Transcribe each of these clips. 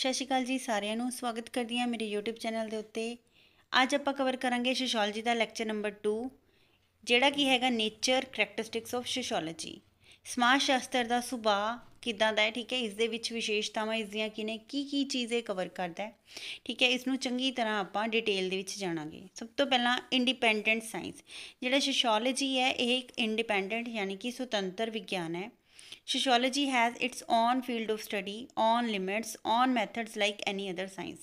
ਸਤਿ ਸ਼੍ਰੀ ਅਕਾਲ ਜੀ ਸਾਰਿਆਂ ਨੂੰ ਸਵਾਗਤ ਕਰਦੀ ਹਾਂ ਮੇਰੇ YouTube ਚੈਨਲ ਦੇ ਉੱਤੇ ਅੱਜ ਆਪਾਂ ਕਵਰ ਕਰਾਂਗੇ ਸੋਸ਼ੀਓਲੋਜੀ ਦਾ ਲੈਕਚਰ ਨੰਬਰ 2 ਜਿਹੜਾ ਕੀ ਹੈਗਾ ਨੇਚਰ ਕੈਰੈਕਟਰਿਸਟਿਕਸ ਆਫ ਸੋਸ਼ੀਓਲੋਜੀ ਸਮਾਜ ਸ਼ਾਸਤਰ ਦਾ ਸੁਭਾਅ ਕਿਦਾਂ ਦਾ ਹੈ ਠੀਕ ਹੈ ਇਸ ਦੇ ਵਿੱਚ ਵਿਸ਼ੇਸ਼ਤਾਵਾਂ ਇਸ ਦੀਆਂ ਕਿਨੇ ਕੀ ਕੀ ਚੀਜ਼ੇ ਕਵਰ ਕਰਦਾ ਹੈ ਠੀਕ ਹੈ ਇਸ ਨੂੰ ਚੰਗੀ ਤਰ੍ਹਾਂ ਆਪਾਂ ਡਿਟੇਲ ਦੇ ਵਿੱਚ ਜਾਣਾਂਗੇ ਸਭ ਤੋਂ ਪਹਿਲਾਂ ਇੰਡੀਪੈਂਡੈਂਟ ਸਾਇੰਸ ਜਿਹੜਾ ਸੋਸ਼ੀਓਲੋਜੀ ਹੈ ਇਹ ਇੱਕ ਇੰਡੀਪੈਂਡੈਂਟ ਯਾਨੀ ਕਿ ਸੁਤੰਤਰ ਵਿਗਿਆਨ ਹੈ Sociology has its own field of study, own limits, own methods like any other science.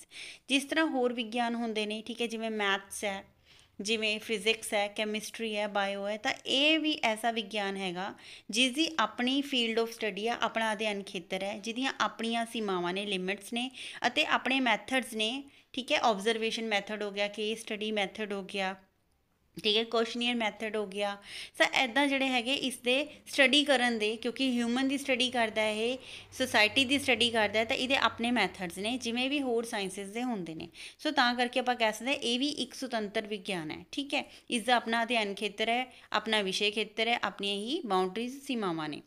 ਜਿਸ ਤਰ੍ਹਾਂ ਹੋਰ ਵਿਗਿਆਨ ਹੁੰਦੇ ਨੇ ਠੀਕ ਹੈ ਜਿਵੇਂ ਮੈਥਸ ਹੈ ਜਿਵੇਂ ਫਿਜ਼ਿਕਸ ਹੈ ਕੈਮਿਸਟਰੀ ਹੈ ਬਾਇਓ ਹੈ ਤਾਂ ਇਹ ਵੀ ਐਸਾ ਵਿਗਿਆਨ ਹੈਗਾ ਜਿਸ ਦੀ ਆਪਣੀ ਫੀਲਡ ਆਫ ਸਟੱਡੀ ਆ ਆਪਣਾ ਅਧਿਐਨ ਖੇਤਰ ਹੈ ਜਿਹਦੀਆਂ ਆਪਣੀਆਂ ਸੀਮਾਵਾਂ ਨੇ ਲਿਮਿਟਸ ਨੇ ਅਤੇ ਆਪਣੇ ਮੈਥਡਸ ਨੇ ਠੀਕ ਹੈ ਆਬਜ਼ਰਵੇਸ਼ਨ ਮੈਥਡ ਹੋ ਗਿਆ ਕੇਸ ਸਟੱਡੀ ਮੈਥਡ ਹੋ ਗਿਆ ਠੀਕ ਹੈ ਕੁਐਸਚਨੀਅਰ ਮੈਥਡ ਹੋ ਗਿਆ ਸੋ ਐਦਾਂ ਜਿਹੜੇ ਹੈਗੇ ਇਸ ਦੇ ਸਟੱਡੀ ਕਰਨ ਦੇ ਕਿਉਂਕਿ ਹਿਊਮਨ ਦੀ ਸਟੱਡੀ ਕਰਦਾ ਹੈ ਇਹ ਸੋਸਾਇਟੀ ਦੀ ਸਟੱਡੀ ਕਰਦਾ ਹੈ ਤਾਂ ਇਹਦੇ ਆਪਣੇ ਮੈਥਡਸ ਨੇ ਜਿਵੇਂ ਵੀ ਹੋਰ ਸਾਇੰਸਸ ਦੇ ਹੁੰਦੇ ਨੇ ਸੋ ਤਾਂ ਕਰਕੇ ਆਪਾਂ ਕਹਿ ਸਕਦੇ ਇਹ ਵੀ ਇੱਕ ਸੁਤੰਤਰ ਵਿਗਿਆਨ ਹੈ ਠੀਕ ਹੈ ਇਸ ਦਾ ਆਪਣਾ ਅਧਿਐਨ ਖੇਤਰ ਹੈ ਆਪਣਾ ਵਿਸ਼ੇ ਖੇਤਰ ਹੈ ਆਪਣੀਆਂ ਹੀ ਬਾਉਂਡਰੀਜ਼ ਸੀਮਾਵਾਂ ਨੇ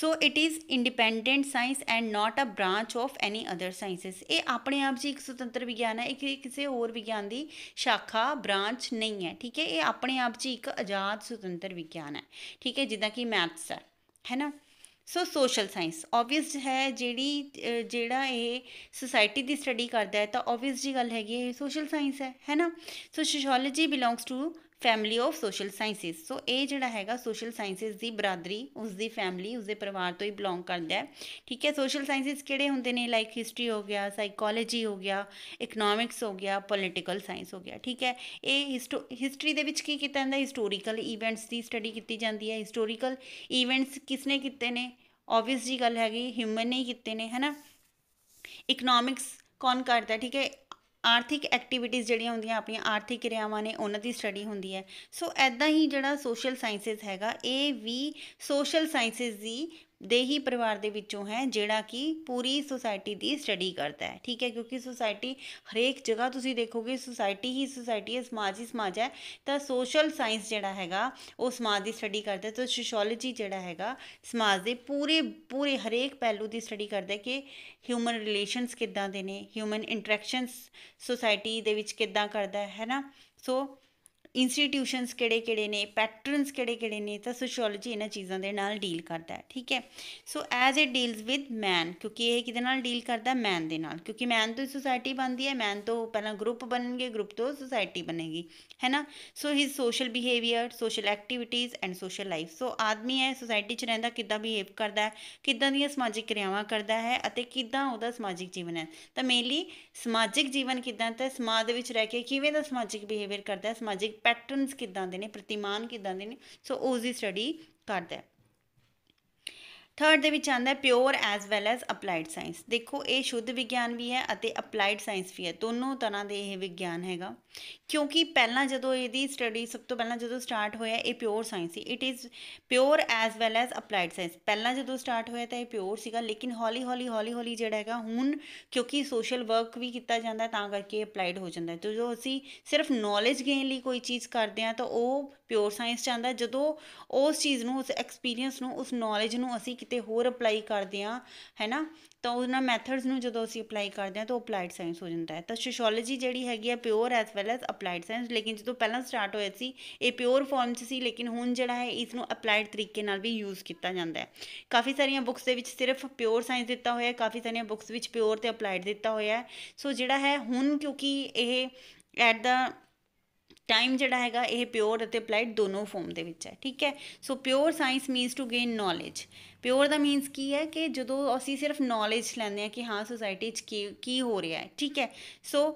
so it is independent science and not a branch of any other sciences ਇਹ ਆਪਣੇ ਆਪ ਜੀ ਇੱਕ ਸੁਤੰਤਰ ਵਿਗਿਆਨ ਹੈ ਇਹ ਕਿਸੇ ਹੋਰ ਵਿਗਿਆਨ ਦੀ ਸ਼ਾਖਾ ਬ੍ਰਾਂਚ ਨਹੀਂ ਹੈ ਠੀਕ ਹੈ ਇਹ ਆਪਣੇ ਆਪ ਜੀ ਇੱਕ ਆਜ਼ਾਦ ਸੁਤੰਤਰ ਵਿਗਿਆਨ ਹੈ ਠੀਕ ਹੈ ਜਿੱਦਾਂ ਕਿ ਮੈਥਸ ਹੈ ਹੈਨਾ ਸੋ ਸੋਸ਼ਲ ਸਾਇੰਸ ਆਬਵੀਅਸ ਹੈ ਜਿਹੜੀ ਜਿਹੜਾ ਇਹ ਸੋਸਾਇਟੀ ਦੀ ਸਟੱਡੀ ਕਰਦਾ ਹੈ ਤਾਂ ਆਬਵੀਅਸ ਜੀ ਗੱਲ ਹੈਗੀ ਹੈ ਸੋਸ਼ਲ ਸਾਇੰਸ ਹੈ ਹੈਨਾ so sociology belongs to family of social sciences so ਇਹ ਜਿਹੜਾ ਹੈਗਾ ਸੋਸ਼ਲ ਸਾਇੰਸਸ ਦੀ ਬਰਾਦਰੀ ਉਸ ਦੀ ਫੈਮਿਲੀ ਉਸ ਦੇ ਪਰਿਵਾਰ ਤੋਂ ਹੀ ਬਿਲੋਂਗ ਕਰਦਾ ਹੈ ਠੀਕ ਹੈ ਸੋਸ਼ਲ ਸਾਇੰਸਸ ਕਿਹੜੇ ਹੁੰਦੇ ਨੇ ਲਾਈਕ ਹਿਸਟਰੀ ਹੋ ਗਿਆ ਸਾਈਕੋਲੋਜੀ ਹੋ ਗਿਆ ਇਕਨੋਮਿਕਸ ਹੋ ਗਿਆ ਪੋਲਿਟੀਕਲ ਸਾਇੰਸ ਹੋ ਗਿਆ ਠੀਕ ਹੈ ਇਹ ਹਿਸਟਰੀ ਦੇ ਵਿੱਚ ਕੀ ਕੀਤਾ ਜਾਂਦਾ ਹਿਸਟੋਰੀਕਲ ਇਵੈਂਟਸ ਦੀ ਸਟੱਡੀ ਕੀਤੀ ਜਾਂਦੀ ਹੈ ਹਿਸਟੋਰੀਕਲ ਇਵੈਂਟਸ ਕਿਸਨੇ ਕੀਤੇ ਨੇ ਆਬਵੀਅਸ ਜੀ ਗੱਲ ਹੈਗੀ ਹਿਊਮਨ ਨੇ ਕੀਤੇ ਨੇ ਹੈਨਾ ਇਕਨੋਮਿਕਸ ਕੌਣ ਕਰਦਾ ਠੀਕ ਹੈ ਆਰਥਿਕ ਐਕਟੀਵਿਟੀਜ਼ ਜਿਹੜੀਆਂ ਹੁੰਦੀਆਂ ਆਪਣੀਆਂ ਆਰਥਿਕ ਕਿਰਿਆਵਾਂ ਨੇ ਉਹਨਾਂ ਦੀ ਸਟੱਡੀ ਹੁੰਦੀ ਹੈ ਸੋ ਐਦਾਂ ਹੀ ਜਿਹੜਾ ਸੋਸ਼ਲ ਸਾਇੰਸਸ ਹੈਗਾ ਇਹ ਵੀ ਸੋਸ਼ਲ ਸਾਇੰਸਸ ਦੀ ਦੇਹੀ ਪਰਿਵਾਰ ਦੇ ਵਿੱਚੋਂ ਹੈ ਜਿਹੜਾ ਕਿ ਪੂਰੀ ਸੋਸਾਇਟੀ ਦੀ ਸਟੱਡੀ ਕਰਦਾ ਹੈ ਠੀਕ ਹੈ ਕਿਉਂਕਿ ਸੋਸਾਇਟੀ ਹਰੇਕ ਜਗ੍ਹਾ ਤੁਸੀਂ ਦੇਖੋਗੇ ਸੋਸਾਇਟੀ ਹੀ ਸੋਸਾਇਟੀ ਹੈ ਸਮਾਜ ਹੀ ਸਮਾਜ ਹੈ ਤਾਂ ਸੋਸ਼ਲ ਸਾਇੰਸ ਜਿਹੜਾ ਹੈਗਾ ਉਹ ਸਮਾਜ ਦੀ ਸਟੱਡੀ ਕਰਦਾ ਹੈ ਤਾਂ ਸੋਸ਼ੀਓਲੋਜੀ ਜਿਹੜਾ ਹੈਗਾ ਸਮਾਜ ਦੇ ਪੂਰੇ ਪੂਰੇ ਹਰੇਕ ਪਹਿਲੂ ਦੀ ਸਟੱਡੀ ਕਰਦਾ ਹੈ ਕਿ ਹਿਊਮਨ ਰਿਲੇਸ਼ਨਸ ਕਿੱਦਾਂ ਦੇ ਨੇ ਹਿਊਮਨ ਇੰਟਰੈਕਸ਼ਨਸ ਸੋਸਾਇਟੀ ਦੇ ਵਿੱਚ ਕਿੱਦਾਂ ਕਰਦਾ ਹੈ ਹੈਨਾ ਸੋ ਇੰਸਟੀਟਿਊਸ਼ਨਸ ਕਿਹੜੇ-ਕਿਹੜੇ ਨੇ ਪੈਟਰਨਸ ਕਿਹੜੇ-ਕਿਹੜੇ ਨੇ ਤਾਂ ਸੋਸ਼ੀਓਲੋਜੀ ਇਹਨਾਂ ਚੀਜ਼ਾਂ ਦੇ ਨਾਲ ਡੀਲ ਕਰਦਾ ਹੈ ਠੀਕ ਹੈ so as it deals with man ਕਿਉਂਕਿ ਇਹ ਕਿਹਦੇ ਨਾਲ ਡੀਲ ਕਰਦਾ ਮੈਨ ਦੇ ਨਾਲ ਕਿਉਂਕਿ ਮੈਨ ਤੋਂ ਸੋਸਾਇਟੀ ਬਣਦੀ ਹੈ ਮੈਨ ਤੋਂ ਪਹਿਲਾਂ ਗਰੁੱਪ ਬਣਨਗੇ ਗਰੁੱਪ ਤੋਂ ਸੋਸਾਇਟੀ ਬਣੇਗੀ ਹੈ ਨਾ so his social behaviour social activities and social life so ਆਦਮੀ ਹੈ ਸੋਸਾਇਟੀ 'ਚ ਰਹਿੰਦਾ ਕਿੱਦਾਂ ਬਿਹੇਵ ਕਰਦਾ ਹੈ ਕਿੱਦਾਂ ਦੀਆਂ ਸਮਾਜਿਕ ਕਿਰਿਆਵਾਂ ਕਰਦਾ ਹੈ ਅਤੇ ਕਿੱਦਾਂ ਉਹਦਾ ਸਮਾਜਿਕ ਜੀਵਨ ਹੈ ਤਾਂ ਮੇਨਲੀ ਸਮਾਜਿਕ ਜੀਵਨ ਕਿੱਦਾਂ ਤਾਂ ਸਮਾਜ ਦੇ ਵਿੱਚ ਰਹਿ ਕੇ ਕਿਵੇਂ ਦਾ ਸਮਾਜਿਕ ਬਿਹੇਵੀਅਰ ਕਰਦਾ ਹੈ ਸਮਾਜਿਕ ਪੈਟਰਨਸ ਕਿਦਾਂ ਦੇ ਨੇ ਪ੍ਰਤੀਮਾਨ ਕਿਦਾਂ ਦੇ ਨੇ ਸੋ ਉਸ ਦੀ ਸਟੱਡੀ ਕਰਦਾ ਥਰਡ ਦੇ ਵਿੱਚ ਆਂਦਾ pure as well as applied science ਦੇਖੋ ਇਹ ਸ਼ੁੱਧ ਵਿਗਿਆਨ ਵੀ ਹੈ ਅਤੇ ਅਪਲਾਈਡ ਸਾਇੰਸ ਵੀ ਹੈ ਦੋਨੋਂ ਤਰ੍ਹਾਂ ਦੇ ਇਹ ਵਿਗਿਆਨ ਹੈਗਾ ਕਿਉਂਕਿ ਪਹਿਲਾਂ ਜਦੋਂ ਇਹਦੀ ਸਟੱਡੀ ਸਭ ਤੋਂ ਪਹਿਲਾਂ ਜਦੋਂ ਸਟਾਰਟ ਹੋਇਆ ਇਹ ਪਿਓਰ ਸਾਇੰਸ ਸੀ it is pure as well as applied science ਪਹਿਲਾਂ ਜਦੋਂ ਸਟਾਰਟ ਹੋਇਆ ਤਾਂ ਇਹ ਪਿਓਰ ਸੀਗਾ ਲੇਕਿਨ ਹੌਲੀ ਹੌਲੀ ਹੌਲੀ ਹੌਲੀ ਜਿਹੜਾ ਹੈਗਾ ਹੁਣ ਕਿਉਂਕਿ ਸੋਸ਼ਲ ਵਰਕ ਵੀ ਕੀਤਾ ਜਾਂਦਾ ਤਾਂ ਕਰਕੇ ਅਪਲਾਈਡ ਹੋ ਜਾਂਦਾ ਤੇ ਜੋ ਅਸੀਂ ਸਿਰਫ ਨੌਲੇਜ ਗੇਨ ਲਈ ਕੋਈ ਚੀਜ਼ ਕਰਦੇ ਆ ਤਾਂ ਉਹ ਪਿਓਰ ਸਾਇੰਸ ਚ ਆਂਦਾ ਜਦੋਂ ਉਸ ਚੀਜ਼ ਨੂੰ ਉਸ ਐਕਸਪੀਰੀਅੰਸ ਨੂੰ ਉਸ ਨੌਲੇਜ ਨੂੰ ਅਸੀਂ ਕਿਤੇ ਹੋਰ ਅਪਲਾਈ ਕਰਦੇ ਆ ਹੈਨਾ ਤਾਂ ਉਹਨਾਂ ਮੈਥਡਸ ਨੂੰ ਜਦੋਂ ਅਸੀਂ ਅਪਲਾਈ ਕਰਦੇ ਆ ਤਾਂ ਉਹ ਅਪਲਾਈਡ ਸਾਇੰਸ ਹੋ ਜਾਂਦਾ ਹੈ ਤਾਂ ਸੋਸ਼ੀਓਲੋਜੀ ਜਿਹੜੀ ਹੈਗੀ ਆ pure as well as applied science ਲੇਕਿਨ ਜਦੋਂ ਪਹਿਲਾਂ ਸਟਾਰਟ ਹੋਇਆ ਸੀ ਇਹ ਪਿਓਰ ਫਾਰਮ 'ਚ ਸੀ ਲੇਕਿਨ ਹੁਣ ਜਿਹੜਾ ਹੈ ਇਸ ਨੂੰ ਅਪਲਾਈਡ ਤਰੀਕੇ ਨਾਲ ਵੀ ਯੂਜ਼ ਕੀਤਾ ਜਾਂਦਾ ਹੈ ਕਾਫੀ ਸਾਰੀਆਂ ਬੁੱਕਸ ਦੇ ਵਿੱਚ ਸਿਰਫ ਪਿਓਰ ਸਾਇੰਸ ਦਿੱਤਾ ਹੋਇਆ ਹੈ ਕਾਫੀ ਸਾਰੀਆਂ ਬੁੱਕਸ ਵਿੱਚ ਪਿਓਰ ਤੇ ਅਪਲਾਈਡ ਦਿੱਤਾ ਹੋਇਆ ਹੈ ਸੋ ਜਿਹੜਾ ਹੈ ਹੁਣ ਕਿਉਂਕਿ ਇਹ ਐਟ ਦਾ ਟਾਈਮ ਜਿਹੜਾ ਹੈਗਾ ਇਹ ਪਿਓਰ ਅਤੇ ਅਪਲਾਈਡ ਦੋਨੋਂ ਫਾਰਮ ਦੇ ਵਿੱਚ ਹੈ ਠੀਕ ਹੈ so pure science means to gain knowledge pure ਦਾ ਮੀਨਸ ਕੀ ਹੈ ਕਿ ਜਦੋਂ ਅਸੀਂ ਸਿਰਫ ਨੋਲੇਜ ਲੈਂਦੇ ਹਾਂ ਕਿ ਹਾਂ ਸੋਸਾਇਟੀ 'ਚ ਕੀ ਕੀ ਹੋ ਰਿਹਾ ਹੈ ਠੀਕ ਹੈ ਸੋ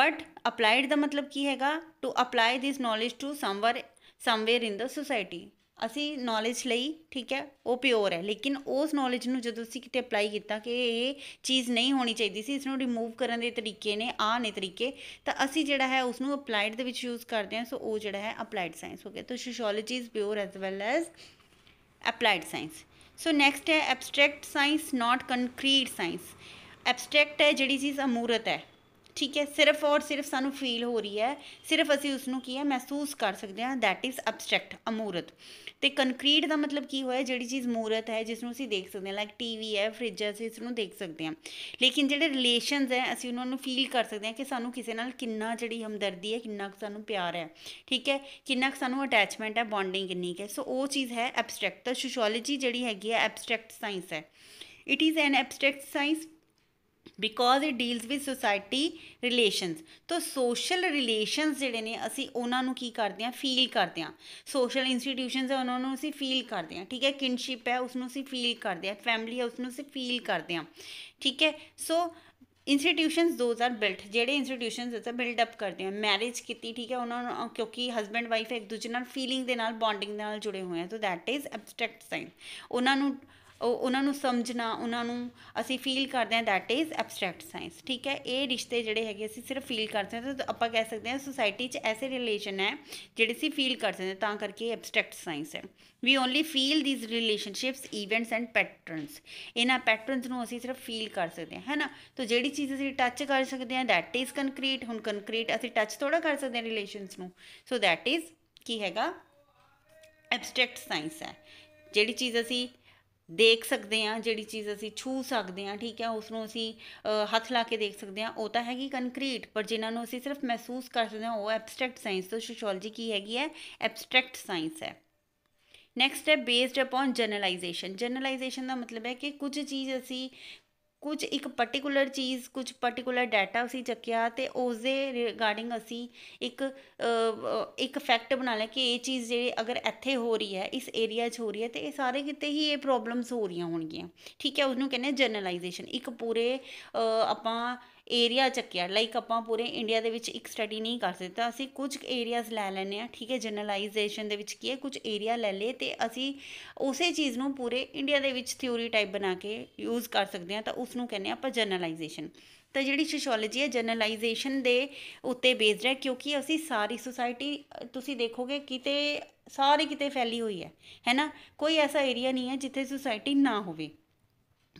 ਬਟ ਅਪਲਾਈਡ ਦਾ ਮਤਲਬ ਕੀ ਹੈਗਾ to apply this knowledge to somewhere somewhere in the society ਅਸੀਂ ਨੌਲੇਜ ਲਈ ਠੀਕ ਹੈ ਉਹ ਪਿਓਰ ਹੈ ਲੇਕਿਨ ਉਸ ਨੌਲੇਜ ਨੂੰ ਜਦੋਂ ਅਸੀਂ ਕਿਤੇ ਅਪਲਾਈ ਕੀਤਾ ਕਿ ਇਹ ਚੀਜ਼ ਨਹੀਂ ਹੋਣੀ ਚਾਹੀਦੀ ਸੀ ਇਸ ਨੂੰ ਰਿਮੂਵ ਕਰਨ ਦੇ ਤਰੀਕੇ ਨੇ ਆਹ ਨੇ ਤਰੀਕੇ ਤਾਂ ਅਸੀਂ ਜਿਹੜਾ ਹੈ ਉਸ ਨੂੰ ਅਪਲਾਈਡ ਦੇ ਵਿੱਚ ਯੂਜ਼ ਕਰਦੇ ਹਾਂ ਸੋ ਉਹ ਜਿਹੜਾ ਹੈ ਅਪਲਾਈਡ ਸਾਇੰਸ ਹੋ ਗਿਆ ਤਾਂ sociology is pure as well as applied science so next ਹੈ abstract science not concrete science abstract ਹੈ ਜਿਹੜੀ ਚੀਜ਼ ਅਮੂਰਤ ਹੈ ਠੀਕ ਹੈ ਸਿਰਫ ਔਰ ਸਿਰਫ ਸਾਨੂੰ ਫੀਲ ਹੋ ਰਹੀ ਹੈ ਸਿਰਫ ਅਸੀਂ ਉਸ ਨੂੰ ਕੀ ਹੈ ਮਹਿਸੂਸ ਕਰ ਸਕਦੇ ਹਾਂ ਥੈਟ ਇਜ਼ ਅਬਸਟ੍ਰੈਕਟ ਅਮੂਰਤ ਤੇ ਕੰਕਰੀਟ ਦਾ ਮਤਲਬ ਕੀ ਹੋਇਆ ਜਿਹੜੀ ਚੀਜ਼ ਮੂਰਤ ਹੈ ਜਿਸ ਨੂੰ ਅਸੀਂ ਦੇਖ ਸਕਦੇ ਹਾਂ ਲਾਈਕ ਟੀਵੀ ਹੈ ਫ੍ਰਿਜ ਹੈ ਅਸੀਂ ਇਸ ਨੂੰ ਦੇਖ ਸਕਦੇ ਹਾਂ ਲੇਕਿਨ ਜਿਹੜੇ ਰਿਲੇਸ਼ਨਸ ਹੈ ਅਸੀਂ ਉਹਨਾਂ ਨੂੰ ਫੀਲ ਕਰ ਸਕਦੇ ਹਾਂ ਕਿ ਸਾਨੂੰ ਕਿਸੇ ਨਾਲ ਕਿੰਨਾ ਜਿਹੜੀ ਹਮਦਰਦੀ ਹੈ ਕਿੰਨਾ ਸਾਨੂੰ ਪਿਆਰ ਹੈ ਠੀਕ ਹੈ ਕਿੰਨਾ ਸਾਨੂੰ ਅਟੈਚਮੈਂਟ ਹੈ ਬੌਂਡਿੰਗ ਕਿੰਨੀ ਹੈ ਸੋ ਉਹ ਚੀਜ਼ ਹੈ ਐਬਸਟ੍ਰੈਕਟ ਤਾਂ ਸੋਸ਼ੀਓਲੋਜੀ ਜਿਹੜੀ ਹੈਗੀ ਹੈ ਐਬਸਟ੍ਰੈਕਟ ਸਾਇੰਸ ਹੈ it is an abstract science because it deals with society relations ਤੋਂ ਸੋਸ਼ਲ ਰਿਲੇਸ਼ਨਸ ਜਿਹੜੇ ਨੇ ਅਸੀਂ ਉਹਨਾਂ ਨੂੰ ਕੀ ਕਰਦੇ ਆ ਫੀਲ ਕਰਦੇ ਆ ਸੋਸ਼ਲ ਇੰਸਟੀਟਿਊਸ਼ਨਸ ਆ ਉਹਨਾਂ ਨੂੰ ਅਸੀਂ ਫੀਲ ਕਰਦੇ ਆ ਠੀਕ ਹੈ ਕਿਨਸ਼ਿਪ ਹੈ ਉਸ ਨੂੰ ਅਸੀਂ ਫੀਲ ਕਰਦੇ ਆ ਫੈਮਿਲੀ ਹੈ ਉਸ ਨੂੰ ਅਸੀਂ ਫੀਲ ਕਰਦੇ ਆ ਠੀਕ ਹੈ so institutions those are built ਜਿਹੜੇ ਇੰਸਟੀਟਿਊਸ਼ਨਸ ਅਸਾਂ ਬਿਲਡ ਅਪ ਕਰਦੇ ਆ ਮੈਰਿਜ ਕੀਤੀ ਠੀਕ ਹੈ ਉਹਨਾਂ ਨੂੰ ਕਿਉਂਕਿ ਹਸਬੰਡ ਵਾਈਫ ਇੱਕ ਦੂਜੇ ਨਾਲ ਫੀਲਿੰਗ ਦੇ ਨਾਲ ਬੌਂਡਿੰਗ ਦੇ ਨਾਲ ਜੁੜੇ ਹੋਏ ਆ so that is abstract science ਉਹਨਾਂ ਨੂੰ ਉਹ ਉਹਨਾਂ ਨੂੰ ਸਮਝਣਾ ਉਹਨਾਂ ਨੂੰ ਅਸੀਂ ਫੀਲ ਕਰਦੇ ਹਾਂ ਦੈਟ ਇਜ਼ ਐਬਸਟ੍ਰੈਕਟ ਸਾਇੰਸ ਠੀਕ ਹੈ ਇਹ ਰਿਸ਼ਤੇ ਜਿਹੜੇ ਹੈਗੇ ਅਸੀਂ ਸਿਰਫ ਫੀਲ ਕਰਦੇ ਹਾਂ ਤਾਂ ਆਪਾਂ ਕਹਿ ਸਕਦੇ ਹਾਂ ਸੋਸਾਇਟੀ 'ਚ ਐਸੇ ਰਿਲੇਸ਼ਨ ਹੈ ਜਿਹੜੇ ਅਸੀਂ ਫੀਲ ਕਰ ਸਕਦੇ ਤਾਂ ਕਰਕੇ ਐਬਸਟ੍ਰੈਕਟ ਸਾਇੰਸ ਹੈ we only feel these relationships events and patterns ਇਹਨਾਂ ਪੈਟਰਨਸ ਨੂੰ ਅਸੀਂ ਸਿਰਫ ਫੀਲ ਕਰ ਸਕਦੇ ਹਾਂ ਹੈਨਾ ਤਾਂ ਜਿਹੜੀ ਚੀਜ਼ ਅਸੀਂ ਟੱਚ ਕਰ ਸਕਦੇ ਹਾਂ ਦੈਟ ਇਜ਼ ਕੰਕਰੀਟ ਹੁਣ ਕੰਕਰੀਟ ਅਸੀਂ ਟੱਚ ਥੋੜਾ ਕਰ ਸਕਦੇ ਹਾਂ ਰਿਲੇਸ਼ਨਸ ਨੂੰ ਸੋ ਦੈਟ ਇਜ਼ ਕੀ ਹੈਗਾ ਐਬਸਟ੍ਰੈਕਟ ਸਾਇੰਸ ਹੈ ਜਿਹੜੀ ਚੀਜ਼ ਅਸੀਂ ਦੇਖ ਸਕਦੇ ਆ ਜਿਹੜੀ ਚੀਜ਼ ਅਸੀਂ ਛੂ ਸਕਦੇ ਆ ਠੀਕ ਹੈ ਉਸ ਨੂੰ ਅਸੀਂ ਹੱਥ ਲਾ ਕੇ ਦੇਖ ਸਕਦੇ ਆ ਉਹ ਤਾਂ ਹੈਗੀ ਕੰਕਰੀਟ ਪਰ ਜਿਨ੍ਹਾਂ ਨੂੰ ਅਸੀਂ ਸਿਰਫ ਮਹਿਸੂਸ ਕਰ ਸਕਦੇ ਆ ਉਹ ਐਬਸਟ੍ਰੈਕਟ ਸਾਇੰਸ ਤੋਂ ਸੋਸ਼ੀਓਲੋਜੀ ਕੀ ਹੈਗੀ ਹੈ ਐਬਸਟ੍ਰੈਕਟ ਸਾਇੰਸ ਹੈ ਨੈਕਸਟ ਹੈ ਬੇਸਡ ਅਪਨ ਜਨਰਲਾਈਜੇਸ਼ਨ ਜਨਰਲਾਈਜੇਸ਼ਨ ਦਾ ਮਤਲਬ ਹੈ ਕਿ ਕੁਝ ਚੀਜ਼ ਅਸੀਂ ਕੁਝ ਇੱਕ ਪਾਰਟਿਕੂਲਰ ਚੀਜ਼ ਕੁਝ ਪਾਰਟਿਕੂਲਰ ਡਾਟਾ ਅਸੀਂ ਚੱਕਿਆ ਤੇ ਉਸ ਦੇ ਰਿਗਾਰਡਿੰਗ ਅਸੀਂ ਇੱਕ ਇੱਕ ਫੈਕਟ ਬਣਾ ਲਿਆ ਕਿ ਇਹ ਚੀਜ਼ ਜਿਹੜੀ ਅਗਰ ਇੱਥੇ ਹੋ ਰਹੀ ਹੈ ਇਸ ਏਰੀਆ 'ਚ ਹੋ ਰਹੀ ਹੈ ਤੇ ਇਹ ਸਾਰੇ ਕਿਤੇ ਹੀ ਇਹ ਪ੍ਰੋਬਲਮਸ ਹੋ ਰਹੀਆਂ ਹੋਣਗੀਆਂ ਠੀਕ ਹੈ ਉਹਨੂੰ ਕਹਿੰਦੇ ਜਨਰਲਾਈਜੇਸ਼ਨ ਇੱਕ ਪੂਰੇ ਆਪਾਂ ਏਰੀਆ ਚੱਕਿਆ ਲਾਈਕ ਆਪਾਂ ਪੂਰੇ ਇੰਡੀਆ ਦੇ ਵਿੱਚ ਇੱਕ ਸਟੱਡੀ ਨਹੀਂ ਕਰ ਸਕਦੇ ਤਾਂ ਅਸੀਂ ਕੁਝ ਏਰੀਆਜ਼ ਲੈ ਲੈਨੇ ਆ ਠੀਕ ਹੈ ਜਨਰਲਾਈਜੇਸ਼ਨ ਦੇ ਵਿੱਚ ਕੀ ਹੈ ਕੁਝ ਏਰੀਆ ਲੈ ਲੇ ਤੇ ਅਸੀਂ ਉਸੇ ਚੀਜ਼ ਨੂੰ ਪੂਰੇ ਇੰਡੀਆ ਦੇ ਵਿੱਚ ਥਿਊਰੀ ਟਾਈਪ ਬਣਾ ਕੇ ਯੂਜ਼ ਕਰ ਸਕਦੇ ਆ ਤਾਂ ਉਸ ਨੂੰ ਕਹਿੰਦੇ ਆ ਆਪਾਂ ਜਨਰਲਾਈਜੇਸ਼ਨ ਤਾਂ ਜਿਹੜੀ ਸੋਸ਼ੀਓਲੋਜੀ ਹੈ ਜਨਰਲਾਈਜੇਸ਼ਨ ਦੇ ਉੱਤੇ ਬੇਸਡ ਹੈ ਕਿਉਂਕਿ ਅਸੀਂ ਸਾਰੀ ਸੋਸਾਇਟੀ ਤੁਸੀਂ ਦੇਖੋਗੇ ਕਿਤੇ ਸਾਰੇ ਕਿਤੇ ਫੈਲੀ ਹੋਈ ਹੈ ਹੈਨਾ ਕੋਈ ਐਸਾ ਏਰੀਆ ਨਹੀਂ ਹੈ ਜਿੱਥੇ ਸੋਸਾਇਟੀ ਨਾ ਹੋਵੇ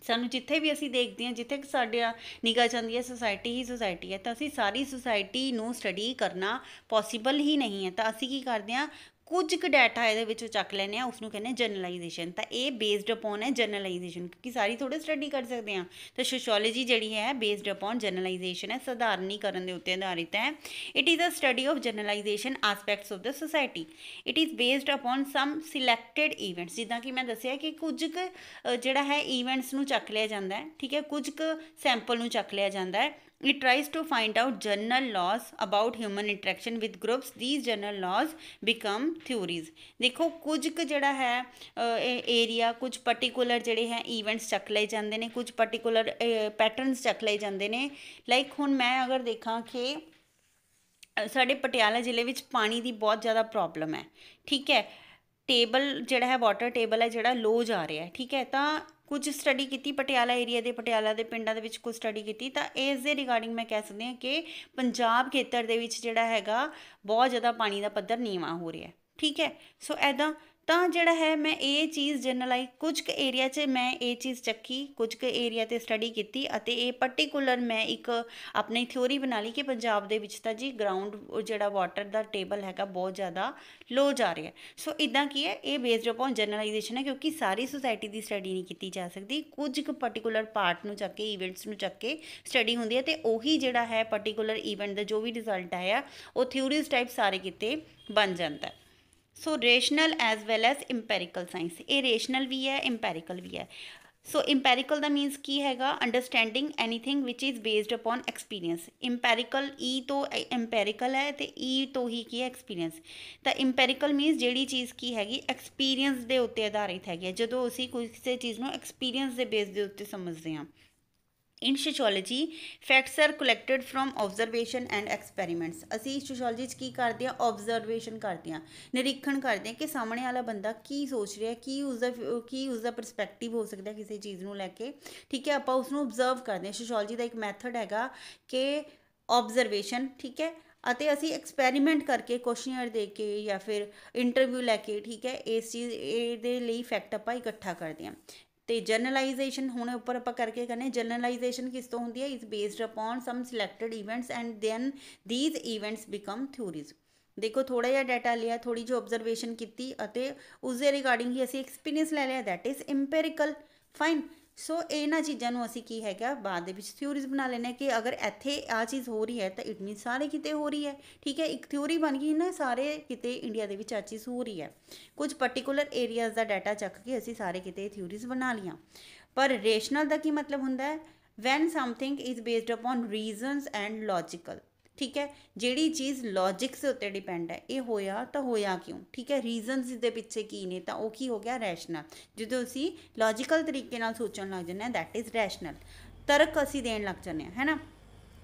ਸਾਨੂੰ ਜਿੱਥੇ ਵੀ ਅਸੀਂ ਦੇਖਦੇ ਹਾਂ ਜਿੱਥੇ ਸਾਡੇ ਨਿਗਾਹ ਜਾਂਦੀ ਹੈ ਸੋਸਾਇਟੀ ਹੀ ਸੋਸਾਇਟੀ ਹੈ ਤਾਂ ਅਸੀਂ ਸਾਰੀ ਸੋਸਾਇਟੀ ਨੂੰ ਸਟੱਡੀ ਕਰਨਾ ਪੋਸੀਬਲ ਹੀ ਨਹੀਂ ਹੈ ਤਾਂ ਅਸੀਂ ਕੀ ਕਰਦੇ ਹਾਂ ਕੁਝ ਕੁ ਡਾਟਾ ਇਹਦੇ ਵਿੱਚੋਂ ਚੱਕ ਲੈਨੇ ਆ ਉਸ ਨੂੰ ਕਹਿੰਦੇ ਜਨਰਲਾਈਜੇਸ਼ਨ ਤਾਂ ਇਹ ਬੇਸਡ ਅਪਨ ਹੈ ਜਨਰਲਾਈਜੇਸ਼ਨ ਕਿਉਂਕਿ ਸਾਰੀ ਥੋੜੇ ਸਟੱਡੀ ਕਰ ਸਕਦੇ ਆ ਤਾਂ ਸੋਸ਼ੀਓਲੋਜੀ ਜਿਹੜੀ ਹੈ ਬੇਸਡ ਅਪਨ ਜਨਰਲਾਈਜੇਸ਼ਨ ਹੈ ਸਧਾਰਨੀਕਰਨ ਦੇ ਉੱਤੇ ਆਧਾਰਿਤ ਹੈ it is a study of generalization aspects of the society it is based upon some selected events ਜਿੱਦਾਂ ਕਿ ਮੈਂ ਦੱਸਿਆ ਕਿ ਕੁਝ ਕੁ ਜਿਹੜਾ ਹੈ ਇਵੈਂਟਸ ਨੂੰ ਚੱਕ ਲਿਆ ਜਾਂਦਾ ਹੈ ਠੀਕ ਹੈ ਕੁਝ ਕੁ ਸੈਂਪਲ ਨੂੰ ਚੱਕ ਲਿਆ ਜਾਂਦਾ ਹੈ It tries to find out general laws about human interaction with groups. These general laws become theories. ਦੇਖੋ ਕੁਝ ਕੁ ਜਿਹੜਾ ਹੈ ਏਰੀਆ ਕੁਝ ਪਾਰਟਿਕੂਲਰ ਜਿਹੜੇ ਹੈ ਇਵੈਂਟਸ ਚੱਕ ਲਏ ਜਾਂਦੇ ਨੇ ਕੁਝ ਪਾਰਟਿਕੂਲਰ ਪੈਟਰਨਸ ਚੱਕ ਲਏ ਜਾਂਦੇ ਨੇ ਲਾਈਕ ਹੁਣ ਮੈਂ ਅਗਰ ਦੇਖਾਂ ਕਿ ਸਾਡੇ ਪਟਿਆਲਾ ਜ਼ਿਲ੍ਹੇ ਵਿੱਚ ਪਾਣੀ ਦੀ ਬਹੁਤ ਜ਼ਿਆਦਾ ਪ੍ਰੋਬਲਮ ਹੈ ਠੀਕ ਹੈ ਟੇਬਲ ਜਿਹੜਾ ਹੈ ਵਾਟਰ ਟੇਬਲ ਹੈ ਜਿਹੜਾ ਲੋ ਜਾ ਰਿਹਾ ਹੈ ਠੀਕ ਹੈ ਤਾਂ ਕੁਝ ਸਟੱਡੀ ਕੀਤੀ ਪਟਿਆਲਾ ਏਰੀਆ ਦੇ ਪਟਿਆਲਾ ਦੇ ਪਿੰਡਾਂ ਦੇ ਵਿੱਚ ਕੁਝ ਸਟੱਡੀ ਕੀਤੀ ਤਾਂ ਇਸ ਦੇ ਰਿਗਾਰਡਿੰਗ ਮੈਂ ਕਹਿ ਸਕਦੀ ਹਾਂ ਕਿ ਪੰਜਾਬ ਖੇਤਰ ਦੇ ਵਿੱਚ ਜਿਹੜਾ ਹੈਗਾ ਬਹੁਤ ਜ਼ਿਆਦਾ ਪਾਣੀ ਦਾ ਪੱਧਰ ਨੀਵਾ ਹੋ ਰਿਹਾ ਠੀਕ ਹੈ ਸੋ ਐਦਾਂ ਤਾਂ ਜਿਹੜਾ ਹੈ ਮੈਂ ਇਹ ਚੀਜ਼ ਜਨਰਲਾਈ ਕੁਝ ਕੁ ਏਰੀਆ 'ਚ ਮੈਂ ਇਹ ਚੀਜ਼ ਚੱਕੀ ਕੁਝ ਕੁ ਏਰੀਆ ਤੇ ਸਟੱਡੀ ਕੀਤੀ ਅਤੇ ਇਹ ਪਾਰਟਿਕੂਲਰ ਮੈਂ ਇੱਕ ਆਪਣੀ ਥਿਉਰੀ ਬਣਾ ਲਈ ਕਿ ਪੰਜਾਬ ਦੇ ਵਿੱਚ ਤਾਂ ਜੀ ਗਰਾਊਂਡ ਜਿਹੜਾ ਵਾਟਰ ਦਾ ਟੇਬਲ ਹੈਗਾ ਬਹੁਤ ਜ਼ਿਆਦਾ ਲੋ ਜਾ ਰਿਹਾ ਸੋ ਇਦਾਂ ਕੀ ਹੈ ਇਹ ਬੇਸਡ ਅਪਨ ਜਨਰਲਾਈਜੇਸ਼ਨ ਹੈ ਕਿਉਂਕਿ ਸਾਰੀ ਸੁਸਾਇਟੀ ਦੀ ਸਟੱਡੀ ਨਹੀਂ ਕੀਤੀ ਜਾ ਸਕਦੀ ਕੁਝ ਕੁ ਪਾਰਟਿਕੂਲਰ ਪਾਰਟ ਨੂੰ ਚੱਕ ਕੇ ਇਵੈਂਟਸ ਨੂੰ ਚੱਕ ਕੇ ਸਟੱਡੀ ਹੁੰਦੀ ਹੈ ਤੇ ਉਹੀ ਜਿਹੜਾ ਹੈ ਪਾਰਟਿਕੂਲਰ ਇਵੈਂਟ ਦਾ ਜੋ ਵੀ ਰਿਜ਼ਲਟ ਆਇਆ ਉਹ ਥਿਉਰੀਜ਼ ਟਾਈਪ ਸਾਰੇ ਕਿਤੇ ਬਣ ਜਾਂਦਾ ਹੈ so rational as well as empirical science ਇਹ ਰੇਸ਼ਨਲ ਵੀ ਹੈ ਇੰਪੈਰੀਕਲ ਵੀ ਹੈ ਸੋ ਇੰਪੈਰੀਕਲ ਦਾ ਮੀਨਸ ਕੀ ਹੈਗਾ understanding anything which is based upon experience empirical ਈ ਤੋਂ ਇੰਪੈਰੀਕਲ ਹੈ ਤੇ ਈ ਤੋਂ ਹੀ ਕੀ ਹੈ ਐਕਸਪੀਰੀਅੰਸ ਤਾਂ ਇੰਪੈਰੀਕਲ ਮੀਨਸ ਜਿਹੜੀ ਚੀਜ਼ ਕੀ ਹੈਗੀ ਐਕਸਪੀਰੀਅੰਸ ਦੇ ਉੱਤੇ ਆਧਾਰਿਤ ਹੈਗੀ ਜਦੋਂ ਅਸੀਂ ਕੋਈ ਕਿਸੇ ਚੀਜ਼ ਨੂੰ ਐਕਸਪੀਰੀਅੰਸ ਦੇ ਬੇਸ ਦੇ ਉੱਤੇ ਸਮਝਦੇ ਹਾਂ in sociology facts are collected from observation and experiments ਅਸੀਂ ਸੋਸ਼ੀਓਲੋਜੀ 'ਚ ਕੀ ਕਰਦੇ ਆ ਆਬਜ਼ਰਵੇਸ਼ਨ ਕਰਦੇ ਆ ਨਿਰੀਖਣ ਕਰਦੇ ਆ ਕਿ ਸਾਹਮਣੇ ਵਾਲਾ ਬੰਦਾ ਕੀ ਸੋਚ ਰਿਹਾ ਕੀ ਉਸ ਦਾ ਕੀ ਉਸ ਦਾ ਪਰਸਪੈਕਟਿਵ ਹੋ ਸਕਦਾ ਕਿਸੇ ਚੀਜ਼ ਨੂੰ ਲੈ ਕੇ ਠੀਕ ਹੈ ਆਪਾਂ ਉਸ ਨੂੰ ਆਬਜ਼ਰਵ ਕਰਦੇ ਆ ਸੋਸ਼ੀਓਲੋਜੀ ਦਾ ਇੱਕ ਮੈਥਡ ਹੈਗਾ ਕਿ ਆਬਜ਼ਰਵੇਸ਼ਨ ਠੀਕ ਹੈ ਅਤੇ ਅਸੀਂ ਐਕਸਪੈਰੀਮੈਂਟ ਕਰਕੇ ਕੁਐਸਚਨਰ ਦੇ ਕੇ ਜਾਂ ਫਿਰ ਇੰਟਰਵਿਊ ਲੈ ਕੇ ਠੀਕ ਹੈ ਇਸ ਚੀਜ਼ ਇਹਦੇ ਲਈ ਫੈਕਟ ਆਪਾਂ ਇਕੱਠਾ ਕਰਦੇ ਹਾਂ ਤੇ ਜਨਰਲਾਈਜੇਸ਼ਨ ਹੁਣ ਉੱਪਰ ਆਪਾਂ ਕਰਕੇ ਕਰਨੇ ਜਨਰਲਾਈਜੇਸ਼ਨ ਕਿਸ ਤੋਂ ਹੁੰਦੀ ਹੈ is based upon some selected events and then these events become theories ਦੇਖੋ ਥੋੜਾ ਜਿਹਾ ਡਾਟਾ ਲਿਆ ਥੋੜੀ ਜਿਹੀ ਆਬਜ਼ਰਵੇਸ਼ਨ ਕੀਤੀ ਅਤੇ ਉਸ ਦੇ ਰਿਗਾਰਡਿੰਗ ਹੀ ਅਸੀਂ ਐਕਸਪੀਰੀਅੰਸ ਲੈ ਲਿਆ that is empirical fine so ਇਹਨਾਂ ਚੀਜ਼ਾਂ ਨੂੰ ਅਸੀਂ ਕੀ ਹੈਗਾ ਬਾਅਦ ਦੇ ਵਿੱਚ ਥਿਉਰੀਜ਼ ਬਣਾ ਲੈਣੇ ਕਿ ਅਗਰ ਇੱਥੇ ਆ ਚੀਜ਼ ਹੋ ਰਹੀ ਹੈ ਤਾਂ ਇਟ ਮੀਨ ਸਾਰੇ ਕਿਤੇ ਹੋ ਰਹੀ ਹੈ ਠੀਕ ਹੈ ਇੱਕ ਥਿਉਰੀ ਬਣ ਗਈ ਨਾ ਸਾਰੇ ਕਿਤੇ ਇੰਡੀਆ ਦੇ ਵਿੱਚ ਆ ਚੀਜ਼ ਹੋ ਰਹੀ ਹੈ ਕੁਝ ਪਾਰਟਿਕੂਲਰ ਏਰੀਆਜ਼ ਦਾ ਡਾਟਾ ਚੱਕ ਕੇ ਅਸੀਂ ਸਾਰੇ ਕਿਤੇ ਥਿਉਰੀਜ਼ ਬਣਾ ਲੀਆਂ ਪਰ ਰੇਸ਼ਨਲ ਦਾ ਕੀ ਮਤਲਬ ਹੁੰਦਾ ਹੈ when something is based upon reasons and logical ਠੀਕ ਹੈ ਜਿਹੜੀ ਚੀਜ਼ ਲੌਜੀਕ ਸੇ ਉੱਤੇ ਡਿਪੈਂਡ ਹੈ ਇਹ ਹੋਇਆ ਤਾਂ ਹੋਇਆ ਕਿਉਂ ਠੀਕ ਹੈ ਰੀਜ਼ਨਸ ਦੇ ਪਿੱਛੇ ਕੀ ਨੇ ਤਾਂ ਉਹ ਕੀ ਹੋ ਗਿਆ ਰੈਸ਼ਨਲ ਜਦੋਂ ਅਸੀਂ ਲੌਜੀਕਲ ਤਰੀਕੇ ਨਾਲ ਸੋਚਣ ਲੱਗ ਜੰਨੇ ਦੈਟ ਇਜ਼ ਰੈਸ਼ਨਲ ਤਰਕ ਅਸੀਂ ਦੇਣ ਲੱਗ ਜੰਨੇ ਆ ਹੈਨਾ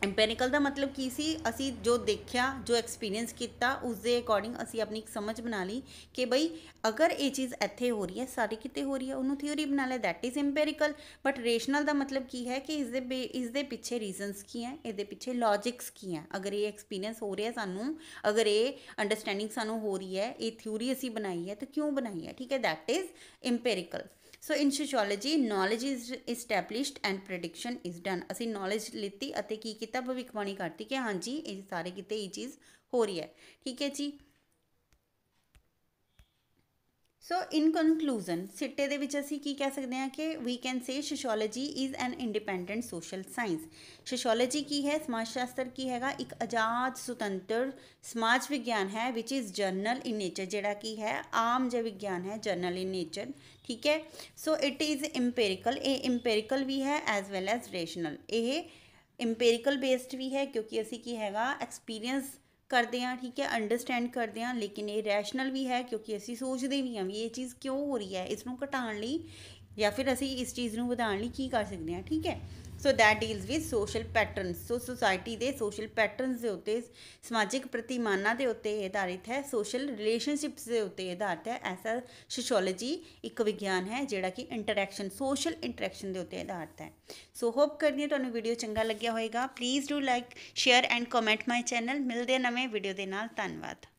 ਐਮਪੈਰੀਕਲ ਦਾ ਮਤਲਬ ਕੀ ਸੀ ਅਸੀਂ ਜੋ ਦੇਖਿਆ ਜੋ ਐਕਸਪੀਰੀਅੰਸ ਕੀਤਾ ਉਸ ਦੇ ਅਕੋਰਡਿੰਗ ਅਸੀਂ ਆਪਣੀ ਇੱਕ ਸਮਝ ਬਣਾ ਲਈ ਕਿ ਬਈ ਅਗਰ ਇਹ ਚੀਜ਼ ਇੱਥੇ ਹੋ ਰਹੀ ਹੈ ਸਾਰੇ ਕਿਤੇ ਹੋ ਰਹੀ ਹੈ ਉਹਨੂੰ ਥਿਉਰੀ ਬਣਾ ਲੈ that is empirical but rational ਦਾ ਮਤਲਬ ਕੀ ਹੈ ਕਿ ਇਸ ਦੇ ਇਸ ਦੇ ਪਿੱਛੇ ਰੀਜ਼ਨਸ ਕੀ ਹੈ ਇਹਦੇ ਪਿੱਛੇ ਲੌਜਿਕਸ ਕੀ ਹੈ ਅਗਰ ਇਹ ਐਕਸਪੀਰੀਅੰਸ ਹੋ ਰਿਹਾ ਸਾਨੂੰ ਅਗਰ ਇਹ ਅੰਡਰਸਟੈਂਡਿੰਗ ਸਾਨੂੰ ਹੋ ਰਹੀ ਹੈ ਇਹ ਥਿਉਰੀ ਅਸੀਂ ਬਣਾਈ ਹੈ ਤਾਂ ਕਿਉਂ ਬਣਾਈ ਹੈ ਠੀਕ ਹੈ that is empirical so in sociology knowledge is established and prediction is done ਅਸੀਂ ਨੌਲੇਜ ਲਿੱਤੀ ਅਤੇ ਕੀ ਕੀਤਾ ਭਵਿੱਖਬਾਣੀ ਕਰਤੀ ਕਿ ਹਾਂਜੀ ਇਹ ਸਾਰੇ ਕਿਤੇ ਇਹ ਚੀਜ਼ ਹੋ ਰਹੀ ਹੈ ਠੀਕ ਹੈ ਜੀ ਸੋ ਇਨ ਕਨਕਲੂਜਨ ਸਿੱਟੇ ਦੇ ਵਿੱਚ ਅਸੀਂ ਕੀ ਕਹਿ ਸਕਦੇ ਹਾਂ ਕਿ we can say sociology is an independent social science sociology ਕੀ ਹੈ ਸਮਾਜ ਸ਼ਾਸਤਰ ਕੀ ਹੈਗਾ ਇੱਕ ਆਜ਼ਾਦ ਸੁਤੰਤਰ ਸਮਾਜ ਵਿਗਿਆਨ ਹੈ which is general in nature ਜਿਹੜਾ ਕੀ ਹੈ ਆਮ ਜਿਹਾ ਵਿਗਿਆਨ ਹੈ ਜਰਨਲ ਇਨ ਨੇਚਰ ਠੀਕ ਹੈ ਸੋ ਇਟ ਇਜ਼ ਐਮਪੀਰੀਕਲ ਇਹ ਐਮਪੀਰੀਕਲ ਵੀ ਹੈ ਐਸ ਵੈਲ ਐਸ ਰੈਸ਼ਨਲ ਇਹ ਐਮਪੀਰੀਕਲ ਬੇਸਡ ਵੀ ਹੈ ਕਿਉਂਕਿ ਅਸੀਂ ਕੀ ਹੈਗਾ ਐਕਸਪੀਰੀਅੰਸ ਕਰਦੇ ਆ ਠੀਕ ਹੈ ਅੰਡਰਸਟੈਂਡ ਕਰਦੇ ਆ ਲੇਕਿਨ ਇਹ ਰੈਸ਼ਨਲ ਵੀ ਹੈ ਕਿਉਂਕਿ ਅਸੀਂ ਸੋਚਦੇ ਵੀ ਆ ਵੀ ਇਹ ਚੀਜ਼ ਕਿਉਂ ਹੋ ਰਹੀ ਹੈ ਇਸ ਨੂੰ ਘਟਾਉਣ ਲਈ ਜਾਂ ਫਿਰ ਅਸੀਂ ਇਸ ਚੀਜ਼ ਨੂੰ ਵਧਾਉਣ ਲਈ ਕੀ ਕਰ ਸਕਦੇ ਹਾਂ ਠੀਕ ਹੈ so that deals with social patterns so society ਦੇ ਸੋਸ਼ਲ ਪੈਟਰਨਸ ਦੇ ਉੱਤੇ ਸਮਾਜਿਕ ਪ੍ਰਤੀਮਾਨਾਂ ਦੇ ਉੱਤੇ ਆਧਾਰਿਤ ਹੈ ਸੋਸ਼ਲ ਰਿਲੇਸ਼ਨਸ਼ਿਪਸ ਦੇ ਉੱਤੇ ਆਧਾਰਿਤ ਹੈ ਐਸਾ ਸੋਸ਼ੀਓਲੋਜੀ ਇੱਕ ਵਿਗਿਆਨ ਹੈ ਜਿਹੜਾ ਕਿ ਇੰਟਰੈਕਸ਼ਨ ਸੋਸ਼ਲ ਇੰਟਰੈਕਸ਼ਨ ਦੇ ਉੱਤੇ ਆਧਾਰਿਤ ਹੈ ਸੋ ਹੋਪ ਕਰਦੀ ਹਾਂ ਤੁਹਾਨੂੰ ਵੀਡੀਓ ਚੰਗਾ ਲੱਗਿਆ ਹੋਵੇਗਾ please do like share and comment my channel ਮਿਲਦੇ ਨਵੇਂ ਵੀਡੀਓ ਦੇ ਨਾਲ ਧੰਨਵਾਦ